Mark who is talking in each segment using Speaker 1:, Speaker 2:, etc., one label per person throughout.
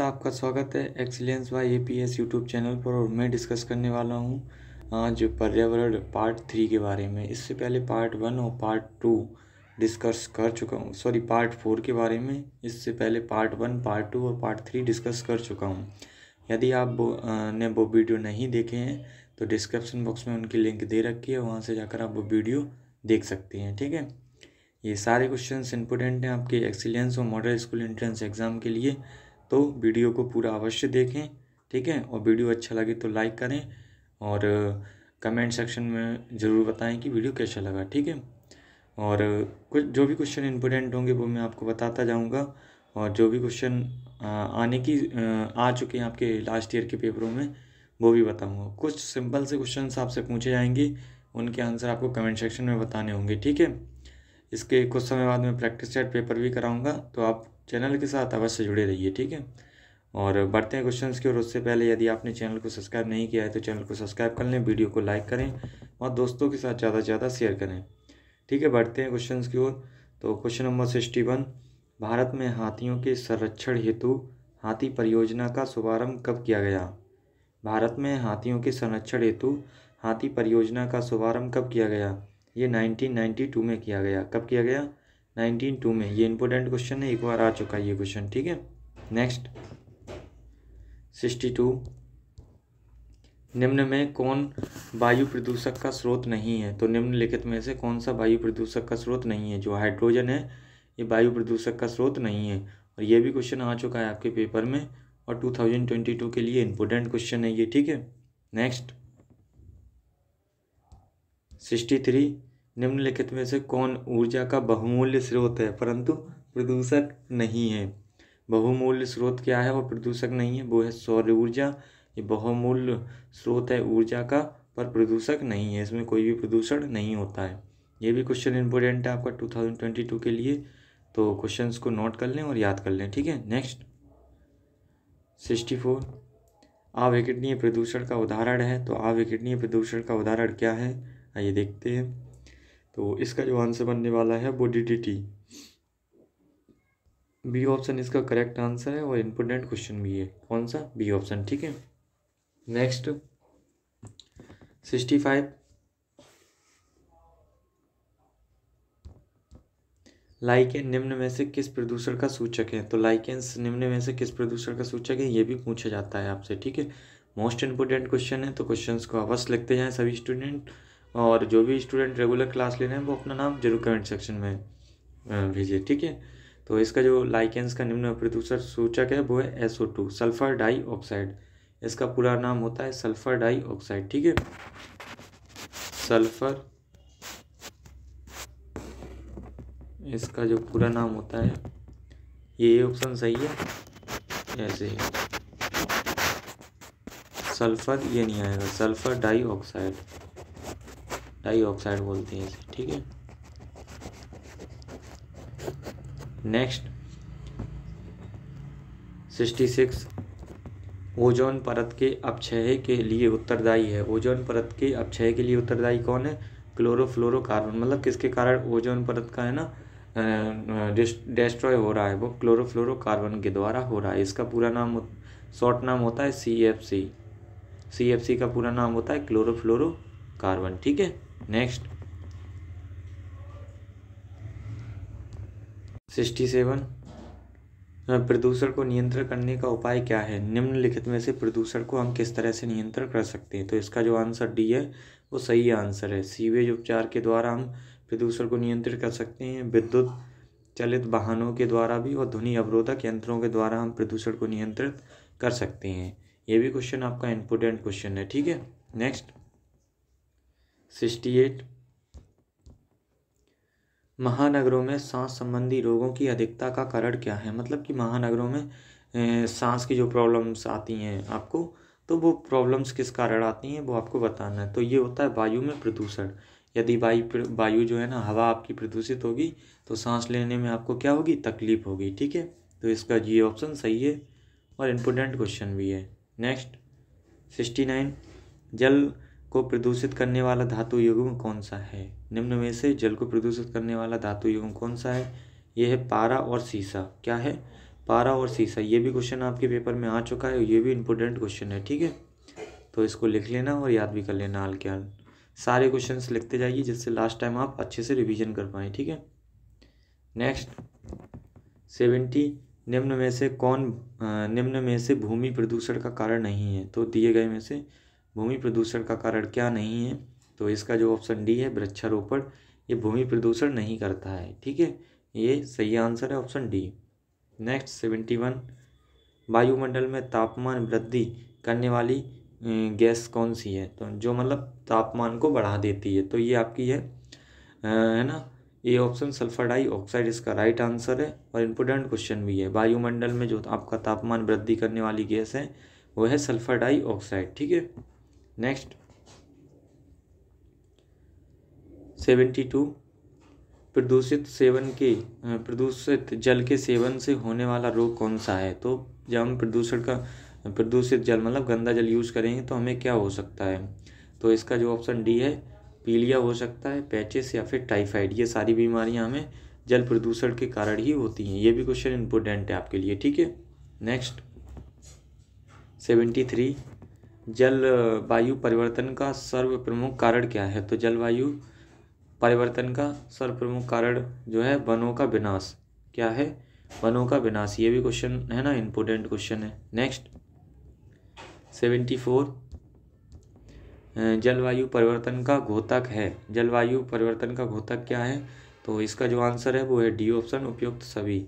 Speaker 1: आपका स्वागत है excellence A P S YouTube channel पर और मैं डिस्कस करने वाला हूँ आज पर्यावरण पार्ट थ्री के बारे में इससे पहले पार्ट वन और पार्ट टू डिस्कस कर चुका हूँ सॉरी पार्ट फोर के बारे में इससे पहले पार्ट वन पार्ट टू और पार्ट थ्री डिस्कस कर चुका हूँ यदि आप वो, ने वो वीडियो नहीं देखे हैं तो डिस्क्रिप्सन बॉक्स में उनकी लिंक दे रखी है वहाँ से जाकर आप वो वीडियो देख सकते हैं ठीक है ये सारे क्वेश्चन इंपोर्टेंट हैं आपके एक्सीलेंस और मॉडल स्कूल एंट्रेंस एग्ज़ाम के लिए तो वीडियो को पूरा अवश्य देखें ठीक है और वीडियो अच्छा लगे तो लाइक करें और कमेंट सेक्शन में ज़रूर बताएं कि वीडियो कैसा लगा ठीक है और कुछ जो भी क्वेश्चन इम्पोर्टेंट होंगे वो मैं आपको बताता जाऊंगा और जो भी क्वेश्चन आने की आ चुके हैं आपके लास्ट ईयर के पेपरों में वो भी बताऊंगा कुछ सिंपल से क्वेश्चन आपसे पूछे जाएंगे उनके आंसर आपको कमेंट सेक्शन में बताने होंगे ठीक है इसके कुछ समय बाद मैं प्रैक्टिस सेट पेपर भी कराऊँगा तो आप चैनल के साथ अवश्य जुड़े रहिए ठीक है और बढ़ते हैं क्वेश्चन की ओर उससे पहले यदि आपने चैनल को सब्सक्राइब नहीं किया है तो चैनल को सब्सक्राइब कर लें वीडियो को लाइक करें और दोस्तों के साथ ज़्यादा से ज़्यादा शेयर करें ठीक है बढ़ते हैं क्वेश्चन की ओर तो question number sixty one Bharat में हाथियों के संरक्षण हेतु हाथी परियोजना का शुभारंभ कब किया गया भारत में हाथियों के संरक्षण हेतु हाथी परियोजना का शुभारंभ कब किया गया ये टू में किया गया कब किया गया नाइनटीन टू में ये इंपॉर्टेंट क्वेश्चन है एक बार आ चुका है ये क्वेश्चन ठीक है नेक्स्ट सिक्सटी टू निम्न में कौन वायु प्रदूषक का स्रोत नहीं है तो निम्नलिखित में से कौन सा वायु प्रदूषक का स्रोत नहीं है जो हाइड्रोजन है ये वायु प्रदूषक का स्रोत नहीं है और ये भी क्वेश्चन आ चुका है आपके पेपर में और 2022 के लिए इम्पोर्टेंट क्वेश्चन है ये ठीक है नेक्स्ट सिक्सटी थ्री निम्नलिखित में से कौन ऊर्जा का बहुमूल्य स्रोत है परंतु प्रदूषक नहीं है बहुमूल्य स्रोत क्या है वो प्रदूषक नहीं है वो है सौर ऊर्जा ये बहुमूल्य स्रोत है ऊर्जा का पर प्रदूषक नहीं है इसमें कोई भी प्रदूषण नहीं होता है ये भी क्वेश्चन इंपॉर्टेंट है आपका टू थाउजेंड ट्वेंटी टू के लिए तो क्वेश्चंस को नोट कर लें और याद कर लें ठीक है नेक्स्ट सिक्सटी फोर आविकटनीय प्रदूषण का उदाहरण है तो आविकटनीय प्रदूषण का उदाहरण क्या है आइए देखते हैं तो इसका जो आंसर बनने वाला है वो D D T B option इसका करेक्ट आंसर है और इम्पोर्टेंट क्वेश्चन भी है कौन सा बी ऑप्शन ठीक है नेक्स्ट सिक्सटी फाइव लाइकेन निम्न में से किस प्रदूषण का सूचक है तो लाइकेंस निम्न में से किस प्रदूषण का सूचक है ये भी पूछा जाता है आपसे ठीक है मोस्ट इम्पोर्टेंट क्वेश्चन है तो क्वेश्चंस को अवश्य लिखते जाएं सभी स्टूडेंट और जो भी स्टूडेंट रेगुलर क्लास ले रहे हैं वो अपना नाम जरूर कमेंट सेक्शन में भेजिए ठीक है तो इसका जो लाइकेंस का निम्न प्रदूषण सूचक है वो है S O two sulphur dioxide इसका पूरा नाम होता है सल्फर डाई ऑक्साइड ठीक है सल्फर इसका जो पूरा नाम होता है ये ऑप्शन सही है ऐसे ही सल्फर ये नहीं आएगा सल्फर डाई ऑक्साइड डाइऑक्साइड बोलते हैं इसे ठीक है नेक्स्ट सिक्सटी सिक्स ओजोन परत के अपक्षय के लिए उत्तरदायी है ओजोन परत के अपक्षय के लिए उत्तरदायी कौन है क्लोरोफ्लोरोकार्बन मतलब किसके कारण ओजोन परत का है ना डिस्ट्रॉय हो रहा है वो क्लोरोफ्लोरोकार्बन के द्वारा हो रहा है इसका पूरा नाम शॉर्ट नाम होता है C F C C F C का पूरा नाम होता है क्लोरोफ्लोरोकार्बन ठीक है नेक्स्ट सिक्सटी सेवन प्रदूषण को नियंत्रण करने का उपाय क्या है निम्नलिखित में से प्रदूषण को हम किस तरह से नियंत्रण कर सकते हैं तो इसका जो आंसर डी है वो सही आंसर है सीवेज उपचार के द्वारा हम प्रदूषण को नियंत्रित कर सकते हैं विद्युत चलित वाहनों के द्वारा भी और ध्वनि अवरोधक यंत्रों के द्वारा हम प्रदूषण को नियंत्रित कर सकते हैं ये भी क्वेश्चन आपका इम्पोर्टेंट क्वेश्चन है ठीक है नेक्स्ट सिक्सटी एट महानगरों में सांस संबंधी रोगों की अधिकता का कारण क्या है मतलब कि महानगरों में सांस की जो प्रॉब्लम्स आती हैं आपको तो वो प्रॉब्लम्स किस कारण आती हैं वो आपको बताना है तो ये होता है वायु में प्रदूषण यदि वायु वायु जो है ना हवा आपकी प्रदूषित होगी तो सांस लेने में आपको क्या होगी तकलीफ होगी ठीक है तो इसका ये ऑप्शन सही है और इम्पोर्टेंट क्वेश्चन भी है नेक्स्ट सिक्सटी नाइन जल को प्रदूषित करने वाला धातु युग्म कौन सा है निम्न में से जल को प्रदूषित करने वाला धातु युग्म कौन सा है यह है पारा और सीसा क्या है पारा और सीसा ये भी क्वेश्चन आपके पेपर में आ चुका है ये भी इम्पोर्टेंट क्वेश्चन है ठीक है तो इसको लिख लेना और याद भी कर लेना हाल के हाल सारे क्वेश्चन लिखते जाइए जिससे लास्ट टाइम आप अच्छे से रिविजन कर पाएँ ठीक है नेक्स्ट सेवेंटी निम्न में से कौन निम्न में से भूमि प्रदूषण का कारण नहीं है तो दिए गए में से भूमि प्रदूषण का कारण क्या नहीं है तो इसका जो ऑप्शन डी है वृक्षारोपण ये भूमि प्रदूषण नहीं करता है ठीक है ये सही आंसर है option D next seventy one वायुमंडल में तापमान वृद्धि करने वाली गैस कौन सी है तो जो मतलब तापमान को बढ़ा देती है तो ये आपकी है है ना ये ऑप्शन सल्फर डाईऑक्साइड इसका राइट आंसर है और इम्पोर्टेंट क्वेश्चन भी है वायुमंडल में जो आपका तापमान वृद्धि करने वाली गैस है वो है सल्फर डाईऑक्साइड ठीक है नेक्स्ट सेवेंटी टू प्रदूषित सेवन के प्रदूषित जल के सेवन से होने वाला रोग कौन सा है तो जब हम प्रदूषण का प्रदूषित जल मतलब गंदा जल यूज़ करेंगे तो हमें क्या हो सकता है तो इसका जो ऑप्शन डी है पीलिया हो सकता है पैचेस या फिर टाइफाइड ये सारी बीमारियां हमें जल प्रदूषण के कारण ही होती हैं ये भी क्वेश्चन इंपोर्टेंट है आपके लिए ठीक है नेक्स्ट सेवेंटी थ्री जलवायु परिवर्तन का सर्व प्रमुख कारण क्या है तो जलवायु परिवर्तन का सर्व प्रमुख कारण जो है वनों का विनाश क्या है वनों का विनाश ये भी क्वेश्चन है ना इम्पोर्टेंट क्वेश्चन है नेक्स्ट सेवेंटी फोर जलवायु परिवर्तन का घोतक है जलवायु परिवर्तन का घोतक क्या है तो इसका जो आंसर है वो है डी ऑप्शन उपयुक्त सभी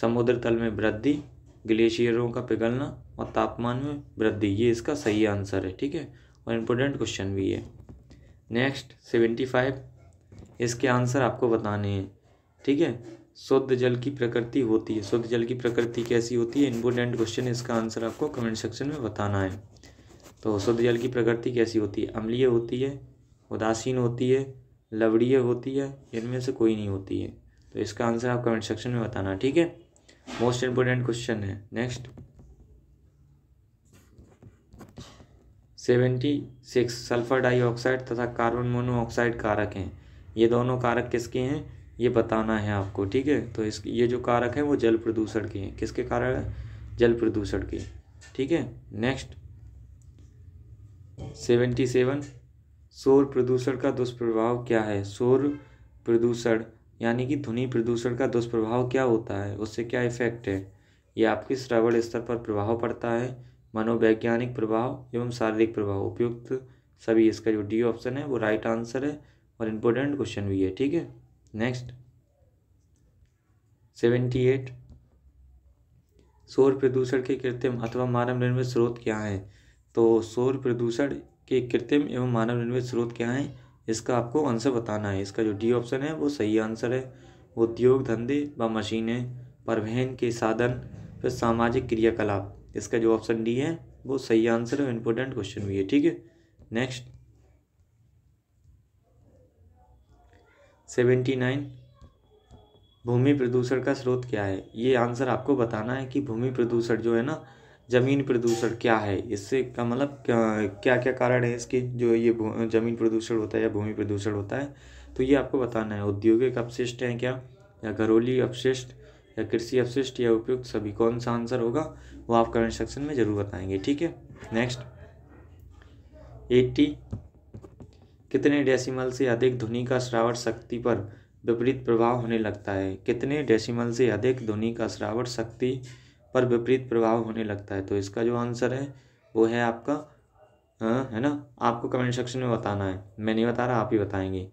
Speaker 1: समुद्र तल में वृद्धि ग्लेशियरों का पिघलना और तापमान में वृद्धि ये इसका सही आंसर है ठीक है और इम्पोर्टेंट क्वेश्चन भी है नेक्स्ट सेवेंटी फाइव इसके आंसर आपको बताने हैं ठीक है शुद्ध जल की प्रकृति होती है शुद्ध जल की प्रकृति कैसी होती है इम्पोर्टेंट क्वेश्चन इसका आंसर आपको कमेंट सेक्शन में बताना है तो शुद्ध जल की प्रकृति कैसी होती है अम्लीय होती है उदासीन होती है लवड़ीय होती है इनमें से कोई नहीं होती है तो इसका आंसर आप कमेंट सेक्शन में बताना ठीक है मोस्ट इंपोर्टेंट क्वेश्चन है next seventy six sulphur dioxide तथा कार्बन मोनोऑक्साइड कारक हैं ये दोनों कारक किसके हैं ये बताना है आपको ठीक है तो इस ये जो कारक है वो जल प्रदूषण के हैं किसके कारण है जल प्रदूषण के ठीक है नेक्स्ट सेवेंटी सेवन शोर प्रदूषण का दुष्प्रभाव क्या है शोर प्रदूषण यानी कि ध्वनि प्रदूषण का दुष्प्रभाव क्या होता है उससे क्या इफेक्ट है यह आपके श्रवण स्तर पर प्रभाव पड़ता है मनोवैज्ञानिक प्रभाव एवं शारीरिक प्रभाव उपयुक्त सभी इसका जो डी ऑप्शन है वो राइट आंसर है और इम्पोर्टेंट क्वेश्चन भी है ठीक है नेक्स्ट सेवेंटी एट शोर प्रदूषण के कृत्रिम अथवा मानव निर्मित स्रोत क्या हैं तो शोर प्रदूषण के कृत्रिम एवं मानव निर्मित स्रोत क्या हैं इसका आपको आंसर बताना है इसका जो डी ऑप्शन है वो सही आंसर है उद्योग धंधे व मशीनें परिवहन के साधन फिर सामाजिक क्रियाकलाप इसका जो ऑप्शन डी है वो सही आंसर है इम्पोर्टेंट क्वेश्चन भी है ठीक है नेक्स्ट सेवेंटी नाइन भूमि प्रदूषण का स्रोत क्या है ये आंसर आपको बताना है कि भूमि प्रदूषण जो है ना ज़मीन प्रदूषण क्या है इससे का मतलब क्या क्या कारण है इसके जो ये ज़मीन प्रदूषण होता है या भूमि प्रदूषण होता है तो ये आपको बताना है औद्योगिक अपशिष्ट हैं क्या या घरोली अपशिष्ट या कृषि अपशिष्ट या उपयुक्त सभी कौन सा आंसर होगा वो आप कमेंट सेक्शन में ज़रूर बताएंगे ठीक है नेक्स्ट एट्टी कितने डेसिमल से अधिक ध्वनि का श्रावण शक्ति पर विपरीत प्रभाव होने लगता है कितने डेसिमल से अधिक ध्वनि का श्रावण शक्ति पर विपरीत प्रभाव होने लगता है तो इसका जो आंसर है वो है आपका आ, है ना आपको कमेंट सेक्शन में बताना है मैं नहीं बता रहा आप ही बताएंगे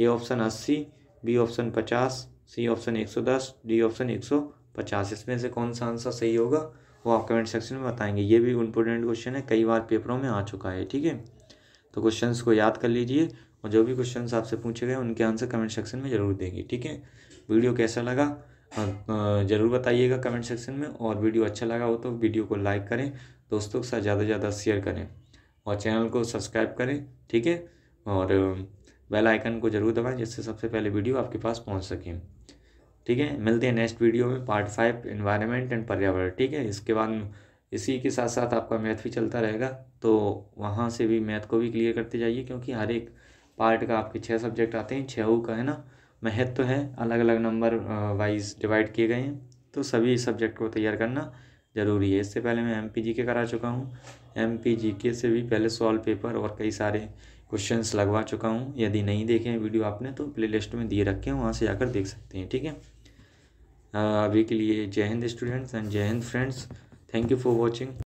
Speaker 1: ये ऑप्शन अस्सी बी ऑप्शन पचास सी ऑप्शन एक सौ दस डी ऑप्शन एक सौ पचास इसमें से कौन सा आंसर सही होगा वो आप कमेंट सेक्शन में बताएंगे ये भी इम्पोर्टेंट क्वेश्चन है कई बार पेपरों में आ चुका है ठीक है तो क्वेश्चन को याद कर लीजिए और जो भी क्वेश्चन आपसे पूछे गए उनके आंसर कमेंट सेक्शन में ज़रूर देंगे ठीक है वीडियो कैसा लगा हाँ, ज़रूर बताइएगा कमेंट सेक्शन में और वीडियो अच्छा लगा हो तो वीडियो को लाइक करें दोस्तों के साथ ज़्यादा से ज़्यादा शेयर करें और चैनल को सब्सक्राइब करें ठीक है और बेल आइकन को ज़रूर दबाएं जिससे सबसे पहले वीडियो आपके पास पहुंच सके ठीक है मिलते हैं नेक्स्ट वीडियो में पार्ट फाइव इन्वायरमेंट एंड पर्यावरण ठीक है इसके बाद इसी के साथ साथ आपका मैथ भी चलता रहेगा तो वहाँ से भी मैथ को भी क्लियर करते जाइए क्योंकि हर एक पार्ट का आपके छः सब्जेक्ट आते हैं छः का है ना महत्व तो है अलग अलग नंबर वाइज डिवाइड किए गए हैं तो सभी सब्जेक्ट को तैयार करना ज़रूरी है इससे पहले मैं एम पी जी के करा चुका हूँ एम पी जी के से भी पहले सॉल्व पेपर और कई सारे क्वेश्चंस लगवा चुका हूँ यदि नहीं देखे हैं वीडियो आपने तो प्ले लिस्ट में दिए रखे हैं वहाँ से जाकर देख सकते हैं ठीक है अभी के लिए जय हिंद स्टूडेंट्स एंड जय Hind friends thank you for watching